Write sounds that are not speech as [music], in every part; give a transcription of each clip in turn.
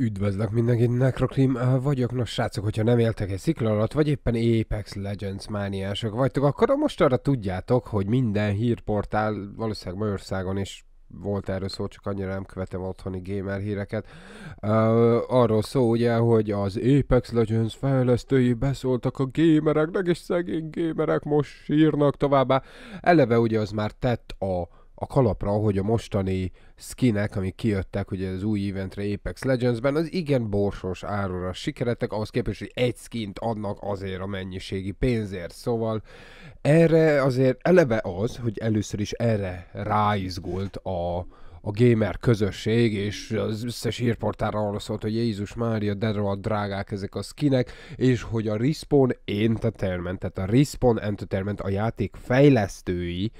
Üdvözlök mindenkit, Necrocrim eh, vagyok. Nos, srácok, hogyha nem éltek egy szikla alatt, vagy éppen Apex Legends mániások vagytok, akkor most arra tudjátok, hogy minden hírportál, valószínűleg Magyarországon is volt erről szó, csak annyira nem követem otthoni gamer híreket. Uh, arról szó ugye, hogy az Apex Legends fejlesztői beszóltak a gamereknek, és szegény gamerek most sírnak továbbá. Eleve ugye az már tett a a kalapra, hogy a mostani skinek, amik kijöttek ugye az új eventre Apex Legends-ben, az igen borsos árura sikeretek, ahhoz képest, hogy egy skint adnak azért a mennyiségi pénzért. Szóval erre azért eleve az, hogy először is erre ráizgult a, a gamer közösség, és az összes hírportára arra szólt, hogy Jézus Mária, de a drágák ezek a skinek, és hogy a Respawn Entertainment, tehát a Respawn Entertainment, a játék fejlesztői,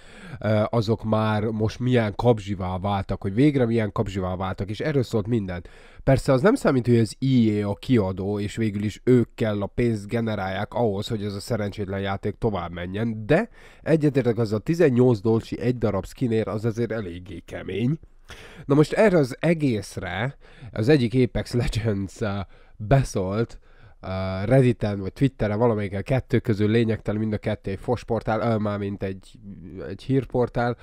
azok már most milyen kapzsivá váltak, hogy végre milyen kapzsivá váltak, és erről szólt mindent. Persze az nem számít, hogy az IE a kiadó, és végül is ők kell a pénzt generálják ahhoz, hogy ez a szerencsétlen játék tovább menjen, de egyetértek az a 18 dolcsi egy darab skinért az azért eléggé kemény. Na most erre az egészre az egyik Apex Legends uh, beszólt uh, Redditen vagy Twitteren a kettő közül lényegtelen mind a kettő egy fosportál, uh, már mint egy, egy hírportál,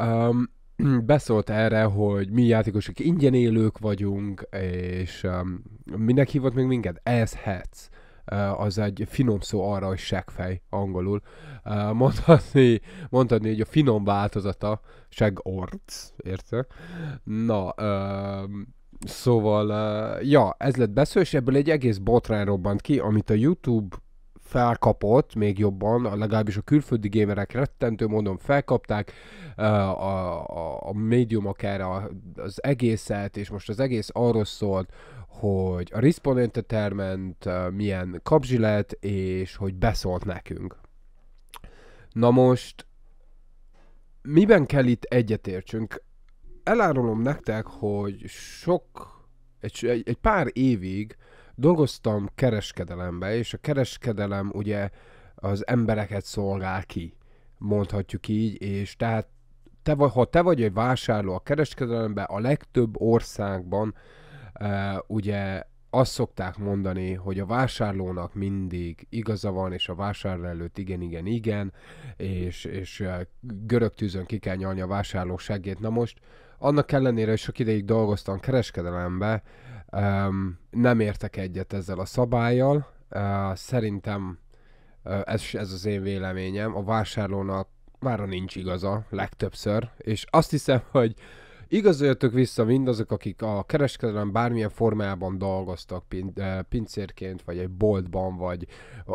um, [clears throat] beszólt erre, hogy mi játékosok ingyen élők vagyunk, és um, minek hívott még minket? hetsz az egy finom szó arra, hogy seggfej angolul. Mondhatni, mondhatni hogy a finom változata segorc, érted? Na, Szóval, ja, ez lett besző, és ebből egy egész botrány robbant ki, amit a YouTube felkapott még jobban, legalábbis a külföldi gémerek rettentő módon felkapták a, a, a médium akár a, az egészet, és most az egész arról szólt, hogy a Respawn Entertainment milyen kapzsi lett, és hogy beszólt nekünk. Na most, miben kell itt egyetértsünk? Elárulom nektek, hogy sok, egy, egy pár évig uh, dolgoztam kereskedelembe, és a kereskedelem ugye az embereket szolgál ki, mondhatjuk így, és tehát te, ha te vagy egy vásárló a kereskedelembe, a legtöbb országban uh, ugye azt szokták mondani, hogy a vásárlónak mindig igaza van, és a vásárló előtt igen, igen, igen, és, és eh, görög tűzön ki kell nyalni a vásárló segét. Na most, annak ellenére, hogy sok ideig dolgoztam kereskedelembe, Um, nem értek egyet ezzel a szabályjal. Uh, szerintem uh, ez, ez az én véleményem. A vásárlónak már nincs igaza legtöbbször, és azt hiszem, hogy Igazoljatok vissza mindazok, akik a kereskedelem bármilyen formájában dolgoztak, eh, pincérként, vagy egy boltban, vagy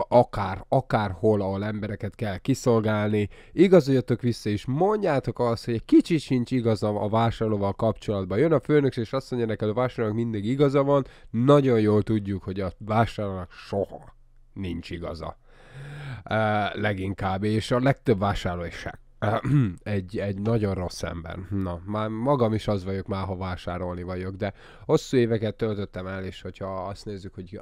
akár, akárhol, ahol embereket kell kiszolgálni. Igazoljatok vissza, és mondjátok azt, hogy egy kicsit sincs igazam a vásárlóval kapcsolatban. Jön a főnök, és azt mondja neked, a vásárlónak mindig igaza van, nagyon jól tudjuk, hogy a vásárlónak soha nincs igaza. Uh, leginkább, és a legtöbb vásárló is [clears throat] egy, egy nagyon rossz ember. Na, már magam is az vagyok már, ha vásárolni vagyok, de hosszú éveket töltöttem el, és hogyha azt nézzük, hogy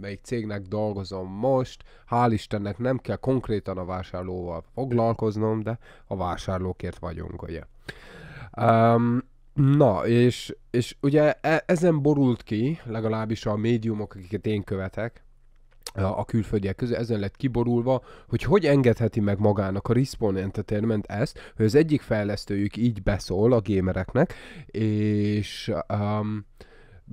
melyik cégnek dolgozom most, hál' Istennek nem kell konkrétan a vásárlóval foglalkoznom, de a vásárlókért vagyunk, ugye. Um, na, és, és ugye e, ezen borult ki, legalábbis a médiumok, akiket én követek, a külföldiek közül, ezen lett kiborulva, hogy hogy engedheti meg magának a Respawn Entertainment ezt, hogy az egyik fejlesztőjük így beszól a gémereknek, és um,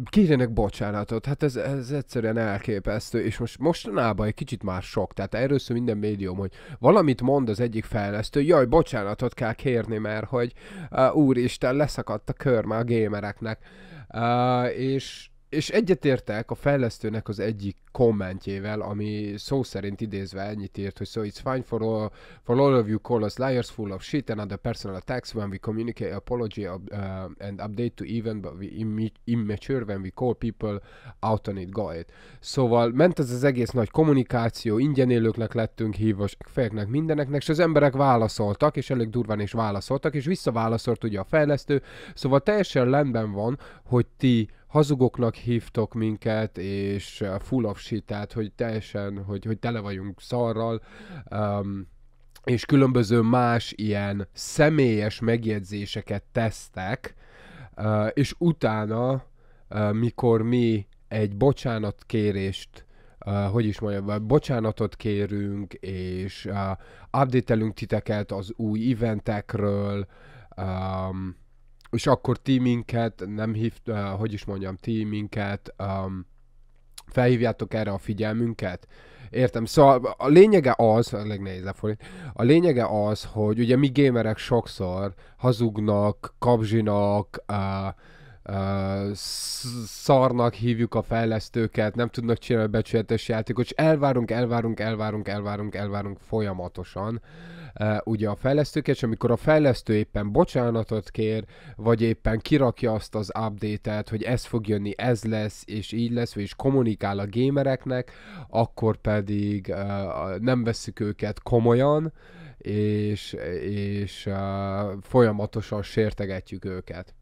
kérjenek bocsánatot, hát ez, ez egyszerűen elképesztő, és most mostanában egy kicsit már sok, tehát erről szól minden médium, hogy valamit mond az egyik fejlesztő, jaj, bocsánatot kell kérni, mert hogy uh, úristen, leszakadt a körme a gémereknek, uh, és és egyetértek a fejlesztőnek az egyik kommentjével, ami szó szerint idézve ennyit írt, hogy so it's fine for all, for all of you call us liars, full of shit and other personal attacks when we communicate apology uh, and update to even, but we immature when we call people out on it, got it. Szóval ment ez az egész nagy kommunikáció, ingyen lettünk hívos fejeknek, mindeneknek, és az emberek válaszoltak, és elég durván is válaszoltak, és visszaválaszolt ugye a fejlesztő, szóval teljesen lenben van, hogy ti hazugoknak hívtok minket, és full of shit, tehát hogy teljesen, hogy, hogy tele vagyunk szarral, um, és különböző más ilyen személyes megjegyzéseket tesztek, uh, és utána, uh, mikor mi egy bocsánatkérést Uh, hogy is mondjam, bocsánatot kérünk, és uh, update titeket az új eventekről, um, és akkor ti minket, nem hív, uh, eh, hogy is mondjam, ti minket um, felhívjátok erre a figyelmünket. Értem, szóval a lényege az, a legnehéz lefordít, a lényege az, hogy ugye mi gamerek sokszor hazugnak, kapzsinak, uh, Uh, szarnak hívjuk a fejlesztőket, nem tudnak csinálni becsületes játékot, és elvárunk, elvárunk, elvárunk, elvárunk, elvárunk folyamatosan ugye a fejlesztőket, és amikor a fejlesztő éppen bocsánatot kér, vagy éppen kirakja azt az update-et, hogy ez fog jönni, ez lesz, és így lesz, és kommunikál a gamereknek, akkor pedig nem veszük őket komolyan, és, és uh, folyamatosan sértegetjük őket.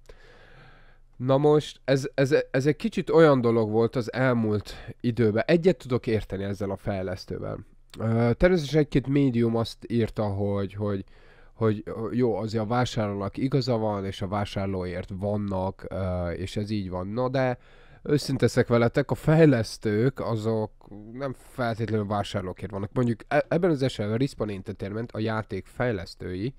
Na most, ez, ez, ez egy kicsit olyan dolog volt az elmúlt időben. Egyet tudok érteni ezzel a fejlesztővel. Természetesen egy-két médium azt írta, hogy, hogy, hogy jó, azért a vásárlónak igaza van, és a vásárlóért vannak, és ez így van. Na de őszinteszek veletek, a fejlesztők azok nem feltétlenül vásárlókért vannak. Mondjuk e-, ebben az esetben a Respawn Entertainment, a játék fejlesztői,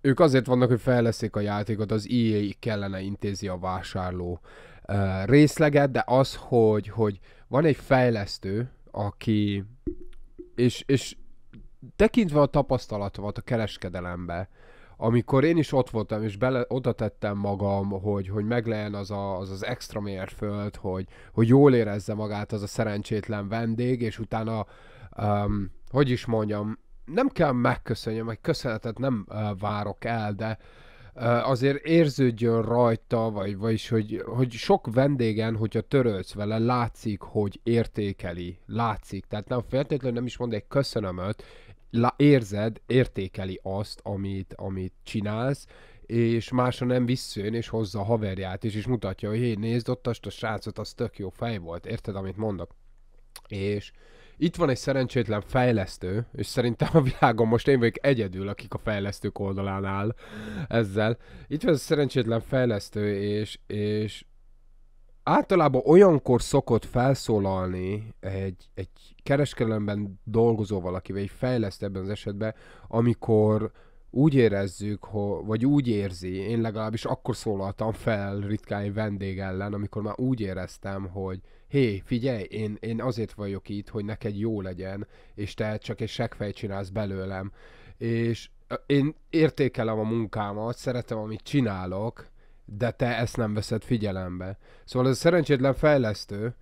ők azért vannak, hogy fejleszik a játékot, az EA kellene intézi a vásárló részleget, de az, hogy, hogy van egy fejlesztő, aki, és, és tekintve a tapasztalatomat a kereskedelembe, amikor én is ott voltam, és bele, oda tettem magam, hogy, hogy legyen az, a, az az extra mérföld, hogy, hogy jól érezze magát az a szerencsétlen vendég, és utána, um, hogy is mondjam, nem kell megköszönjem, egy köszönetet nem uh, várok el, de uh, azért érződjön rajta, vagy, vagyis, hogy, hogy sok vendégen, hogyha törölsz vele, látszik, hogy értékeli, látszik. Tehát nem feltétlenül nem is mond egy köszönömöt, lá, érzed, értékeli azt, amit, amit csinálsz, és másra nem visszajön, és hozza a haverját is, és mutatja, hogy hé, nézd ott azt a srácot, az tök jó fej volt, érted, amit mondok? És itt van egy szerencsétlen fejlesztő, és szerintem a világon most én vagyok egyedül, akik a fejlesztők oldalán áll ezzel. Itt van egy szerencsétlen fejlesztő, és, és általában olyankor szokott felszólalni egy, egy kereskedelemben dolgozó valaki, vagy egy fejlesztő ebben az esetben, amikor úgy érezzük, vagy úgy érzi, én legalábbis akkor szólaltam fel ritkán egy vendég ellen, amikor már úgy éreztem, hogy hé, hey, figyelj, én, én azért vagyok itt, hogy neked jó legyen, és te csak egy segfej csinálsz belőlem. És én értékelem a munkámat, szeretem, amit csinálok, de te ezt nem veszed figyelembe. Szóval ez a szerencsétlen fejlesztő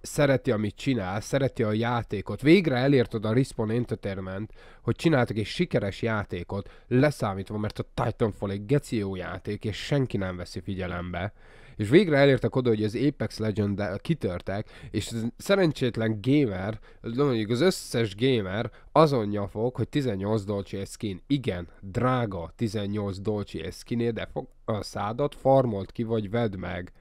szereti, amit csinál, szereti a játékot. Végre elért oda a Respawn Entertainment, hogy csináltak egy sikeres játékot, leszámítva, mert a Titanfall egy geció játék, és senki nem veszi figyelembe és végre elértek oda, hogy az Apex legend kitörtek, és szerencsétlen gamer, mondjuk az összes gamer azon nyafog, hogy 18 dolcsi egy skin. Igen, drága 18 dolcsi egy skinért, de fog a szádat, farmolt ki, vagy vedd meg.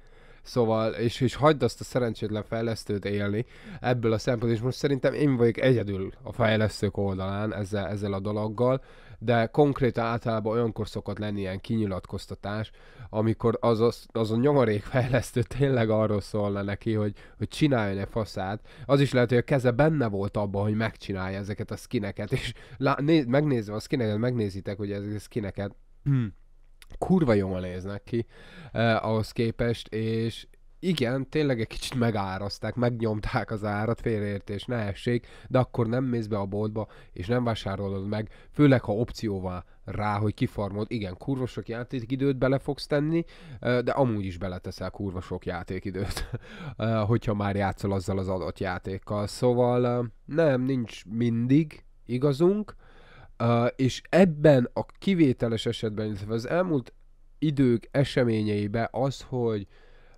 Szóval, és, és hagyd azt a szerencsétlen fejlesztőt élni ebből a szempontból, és most szerintem én vagyok egyedül a fejlesztők oldalán ezzel, ezzel a dologgal, de konkrétan általában olyankor szokott lenni ilyen kinyilatkoztatás, amikor az az, az a nyomorék fejlesztő tényleg arról szólna neki, hogy, hogy csináljon-e faszát. Az is lehet, hogy a keze benne volt abban, hogy megcsinálja ezeket a skineket, és lá, né, megnézve a skineket, megnézitek, hogy ezek a skineket, kurva jól néznek ki eh, ahhoz képest, és igen, tényleg egy kicsit megárazták, megnyomták az árat, félreértés ne essék, de akkor nem mész be a boltba, és nem vásárolod meg, főleg ha opcióval rá, hogy kifarmod, igen, kurva sok játékidőt bele fogsz tenni, eh, de amúgy is beleteszel kurva sok játékidőt, [laughs] eh, hogyha már játszol azzal az adott játékkal. Szóval eh, nem, nincs mindig igazunk, Uh, és ebben a kivételes esetben, illetve az elmúlt idők eseményeibe az, hogy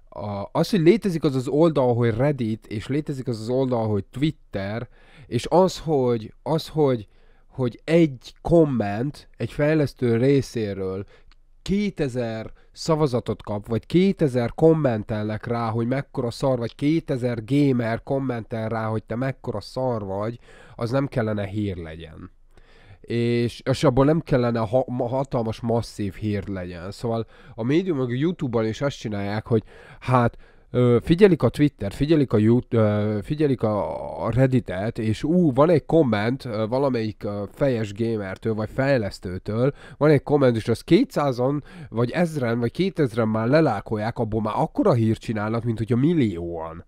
a, az, hogy létezik az az oldal, hogy Reddit, és létezik az az oldal, hogy Twitter, és az, hogy, az, hogy, hogy egy komment egy fejlesztő részéről 2000 szavazatot kap, vagy 2000 kommentelnek rá, hogy mekkora szar, vagy 2000 gamer kommentel rá, hogy te mekkora szar vagy, az nem kellene hír legyen és, és abból nem kellene ha, hatalmas, masszív hír legyen. Szóval a médium, meg a YouTube-ban is azt csinálják, hogy hát figyelik a Twitter, figyelik a, YouTube, figyelik a Reddit-et, és ú, van egy komment valamelyik fejes gamertől, vagy fejlesztőtől, van egy komment, és az 200-an, vagy 1000-en, vagy 2000-en már lelákolják, abból már akkora hírt csinálnak, mint hogy a millióan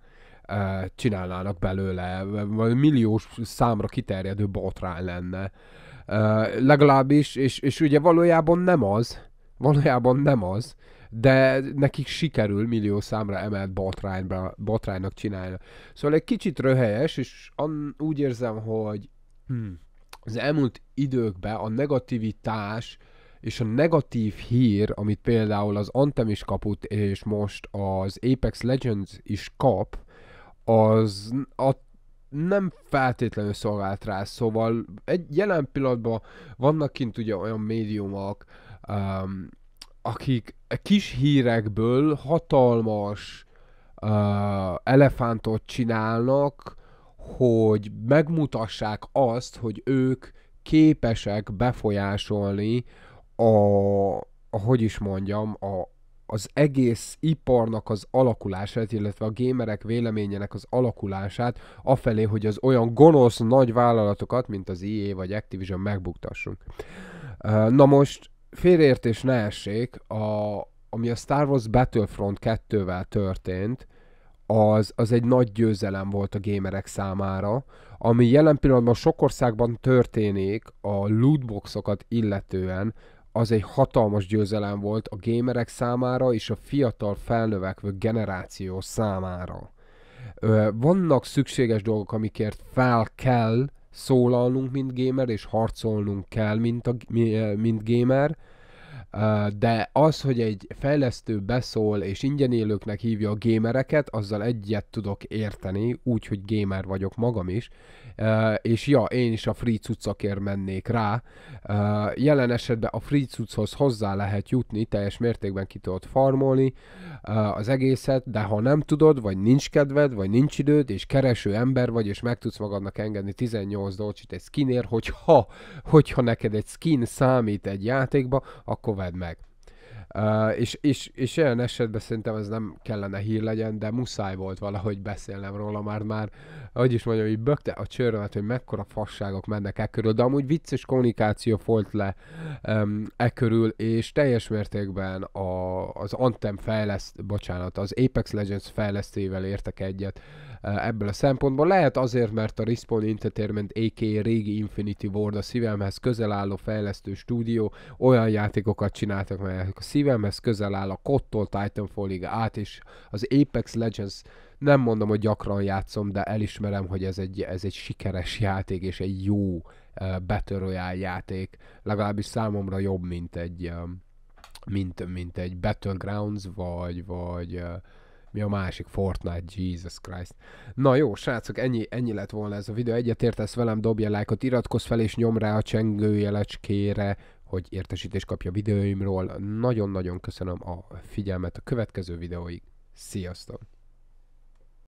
csinálnának belőle, vagy milliós számra kiterjedő botrány lenne legalábbis, és, és ugye valójában nem az, valójában nem az, de nekik sikerül millió számra emelt botrányba, botránynak csinálni. Szóval egy kicsit röhelyes, és an, úgy érzem, hogy hmm, az elmúlt időkben a negativitás és a negatív hír, amit például az antem is kapott, és most az Apex Legends is kap, az att, nem feltétlenül szolgált rá, szóval egy jelen pillanatban vannak kint ugye olyan médiumok, um, akik e kis hírekből hatalmas uh, elefántot csinálnak, hogy megmutassák azt, hogy ők képesek befolyásolni a, a hogy is mondjam, a, az egész iparnak az alakulását, illetve a gémerek véleményének az alakulását, afelé, hogy az olyan gonosz nagy vállalatokat, mint az EA vagy Activision megbuktassunk. Na most félreértés ne essék, a, ami a Star Wars Battlefront 2-vel történt, az, az egy nagy győzelem volt a gémerek számára, ami jelen pillanatban sok országban történik a lootboxokat illetően, az egy hatalmas győzelem volt a gamerek számára és a fiatal felnövekvő generáció számára. Vannak szükséges dolgok, amikért fel kell szólalnunk, mint gamer, és harcolnunk kell, mint, a, mint gamer, de az, hogy egy fejlesztő beszól és ingyen élőknek hívja a gémereket, azzal egyet tudok érteni, úgy, hogy gamer vagyok magam is, és ja, én is a free cuccakért mennék rá. Jelen esetben a free cuccoz hozzá lehet jutni, teljes mértékben ki tudod farmolni az egészet, de ha nem tudod, vagy nincs kedved, vagy nincs időd, és kereső ember vagy, és meg tudsz magadnak engedni 18 dolcsit egy skinért, hogyha, hogyha neked egy skin számít egy játékba, akkor vedd meg. Uh, és, és, és ilyen esetben szerintem ez nem kellene hír legyen, de muszáj volt valahogy beszélnem róla már, már hogy is mondjam, így bökte a csőrömet, hogy mekkora fasságok mennek e körül, de amúgy vicces kommunikáció folyt le um, e körül, és teljes mértékben a, az Anthem fejleszt, bocsánat, az Apex Legends fejlesztével értek egyet ebből a szempontból. Lehet azért, mert a Respawn Entertainment AK régi Infinity Ward a szívemhez közel álló fejlesztő stúdió olyan játékokat csináltak, melyek a szívem szívemhez közel áll a kottól Titanfallig át, és az Apex Legends nem mondom, hogy gyakran játszom, de elismerem, hogy ez egy, ez egy sikeres játék, és egy jó uh, Battle Royale játék. Legalábbis számomra jobb, mint egy, uh, mint, mint egy Battlegrounds, vagy, vagy uh, mi a másik, Fortnite, Jesus Christ. Na jó, srácok, ennyi, ennyi lett volna ez a videó. Egyetértesz velem, dobja lájkot, iratkozz fel és nyomd rá a csengőjelecskére, hogy értesítést kapja videóimról. Nagyon-nagyon köszönöm a figyelmet a következő videóig. Sziasztok!